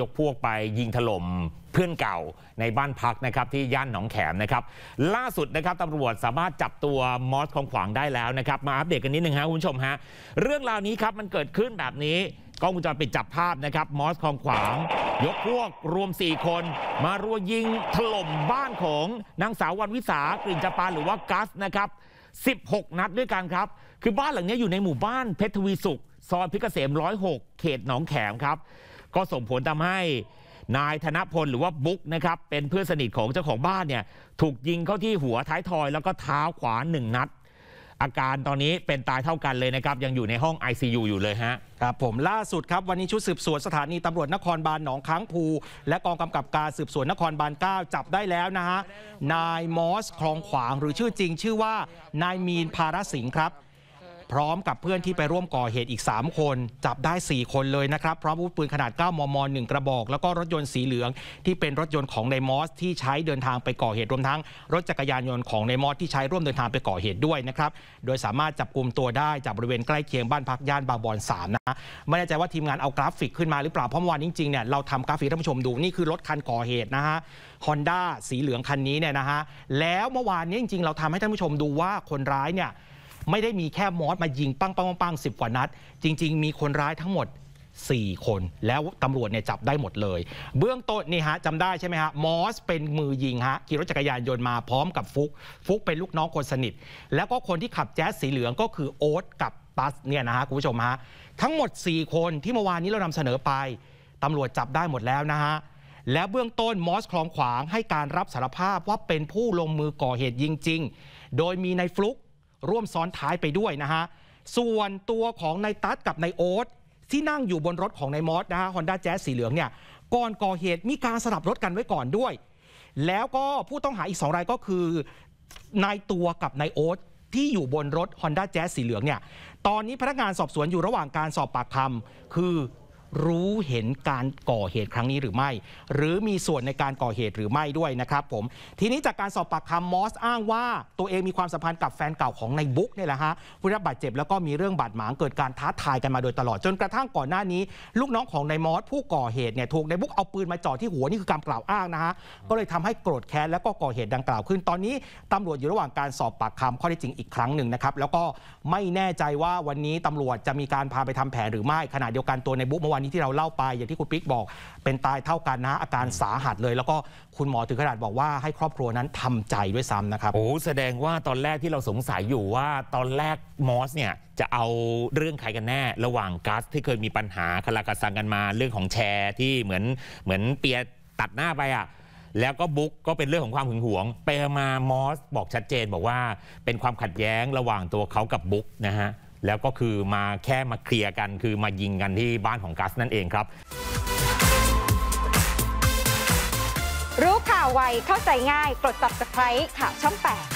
ยกพวกไปยิงถล่มเพื่อนเก่าในบ้านพักนะครับที่ย่านหนองแขมนะครับล่าสุดนะครับตำรวจสามารถจับตัวมอสของขวางได้แล้วนะครับ มาอัปเดตกันนิดนึงฮะคุณผู้ชมฮะเรื่องราวนี้ครับมันเกิดขึ้นแบบนี้กล้องวงจรปิดจับภาพนะครับมอสของขวาง ยกพวกรวม 4 คนมารัวยิงถล่มบ้านของ นางสาววันวิสากลิ่นจปาหรือว่ากัสนะครับ 16 นัดด้วยกันครับ คือบ้านหลังนี้อยู่ในหมู่บ้านเพชรทวีสุข ซอยพิกเกษม106เขตหนองแขมครับก็ส่งผลทำให้ นายธนพลหรือว่าบุ๊กนะครับเป็นเพื่อนสนิทของเจ้าของบ้านเนี่ย ถูกยิงเข้าที่หัวท้ายทอยแล้วก็เท้าขวาหนึ่งนัด อาการตอนนี้เป็นตายเท่ากันเลยนะครับ ยังอยู่ในห้อง ICU อยู่เลยฮะครับผมล่าสุดครับวันนี้ชุดสืบสวนสถานีตำรวจนครบาลหนองค้างภูและกองกำกับการสืบสวนนครบาล9จับได้แล้วนะฮะนายมอสคลองขวางหรือชื่อจริง ชื่อว่านายมีนภารสิงห์ครับพร้อมกับเพื่อนที่ไปร่วมก่อเหตุอีก 3 คนจับได้ 4 คนเลยนะครับพร้อมอาวุธปืนขนาด 9มม1 กระบอก แล้วก็รถยนต์สีเหลืองที่เป็นรถยนต์ของนายมอส ที่ใช้เดินทางไปก่อเหตุรวมทั้งรถจักรยานยนต์ของนายมอสที่ใช้ร่วมเดินทางไปก่อเหตุด้วยนะครับโดยสามารถจับกลุ่มตัวได้จากบริเวณใกล้เคียงบ้านพักย่านบางบอน3นะไม่แน่ใจว่าทีมงานเอากราฟิกขึ้นมาหรือเปล่าเพราะวันจริงๆเนี่ยเราทำกราฟิกท่านผู้ชมดูนี่คือรถคันก่อเหตุนะฮะฮอนด้าสีเหลืองคันนี้เนี่ยนะฮะแล้วเมื่อวานนี้จริงๆเราทำให้ท่านผู้ชมดูว่าคนร้ายเนี่ยไม่ได้มีแค่มอสมายิงปังปังปังสิบกว่านัด จริง ๆ มีคนร้ายทั้งหมด 4 คน แล้วตำรวจเนี่ยจับได้หมดเลย เบื้องต้นนี่ฮะจำได้ใช่ไหมฮะมอสเป็นมือยิงฮะขี่รถจักรยานยนต์มาพร้อมกับฟุก ฟุกเป็นลูกน้องคนสนิท แล้วก็คนที่ขับแจ๊สสีเหลืองก็คือโอ๊ตกับปัสเนี่ยนะฮะคุณผู้ชมฮะทั้งหมด 4 คนที่เมื่อวานนี้เรานำเสนอไปตำรวจจับได้หมดแล้วนะฮะและเบื้องต้นมอสคลองขวางให้การรับสารภาพว่าเป็นผู้ลงมือก่อเหตุยิงจริงโดยมีนายฟลุกร่วมซ้อนท้ายไปด้วยนะฮะ ส่วนตัวของนายตัดกับนายโอ๊ตที่นั่งอยู่บนรถของนายมอสนะฮะฮอนด้าแจ๊สสีเหลืองเนี่ย ก่อนก่อเหตุมีการสลับรถกันไว้ก่อนด้วย แล้วก็ผู้ต้องหาอีกสองรายก็คือนายตัวกับนายโอ๊ตที่อยู่บนรถ Honda Jazz สีเหลืองเนี่ย ตอนนี้พนักงานสอบสวนอยู่ระหว่างการสอบปากคำคือรู้เห็นการก่อเหตุครั้งนี้หรือไม่ หรือมีส่วนในการก่อเหตุหรือไม่ด้วยนะครับผม ทีนี้จากการสอบปากคำมอสอ้างว่า ตัวเองมีความสัมพันธ์กับแฟนเก่าของนายบุ๊กเนี่ยแหละฮะผู้รับบาดเจ็บแล้วก็มีเรื่องบาดหมางเกิดการท้าทายกันมาโดยตลอดจนกระทั่งก่อนหน้านี้ ลูกน้องของนายมอสผู้ก่อเหตุเนี่ยถูกนายบุ๊กเอาปืนมาจ่อที่หัวนี่คือการกล่าวอ้างนะฮะ ก็เลยทำให้โกรธแค้นแล้วก็ก่อเหตุดังกล่าวขึ้น ตอนนี้ตำรวจอยู่ระหว่างการสอบปากคำข้อเท็จจริง อีกครั้งหนึ่งนะครับแล้วก็ไม่แน่ใจว่าวันนี้ตำรวจจะมีการพาไปทำแผนหรือไม่ขณะเดียวกันตัวายบุ๊กเมื่อวานนี้ที่เราเล่าไปอย่างที่คุณปิ๊กบอก เป็นตายเท่ากันนะอาการสาหัสเลย แล้วก็คุณหมอถึงขนาดบอกว่าให้ครอบครัวนั้นทำใจด้วยซ้ำนะครับโอ้แสดงว่าตอนแรกที่เราสงสัยอยู่ว่า ตอนแรกมอสเนี่ย จะเอาเรื่องใครกันแน่ระหว่างกัสที่เคยมีปัญหา คลากระซังกันมาเรื่องของแชร์ที่เหมือนเหมือนเปียตัดหน้าไปอ่ะแล้วก็บุ๊กก็เป็นเรื่องของความหึงหวงไปมามอสบอกชัดเจนบอกว่า เป็นความขัดแย้งระหว่างตัวเขากับบุ๊กนะฮะแล้วก็คือมาแค่มาเคลียร์กันคือมายิงกันที่บ้านของกัสนั่นเองครับ รู้ข่าวไวเข้าใจง่ายกด subscribe ข่าวช่อง8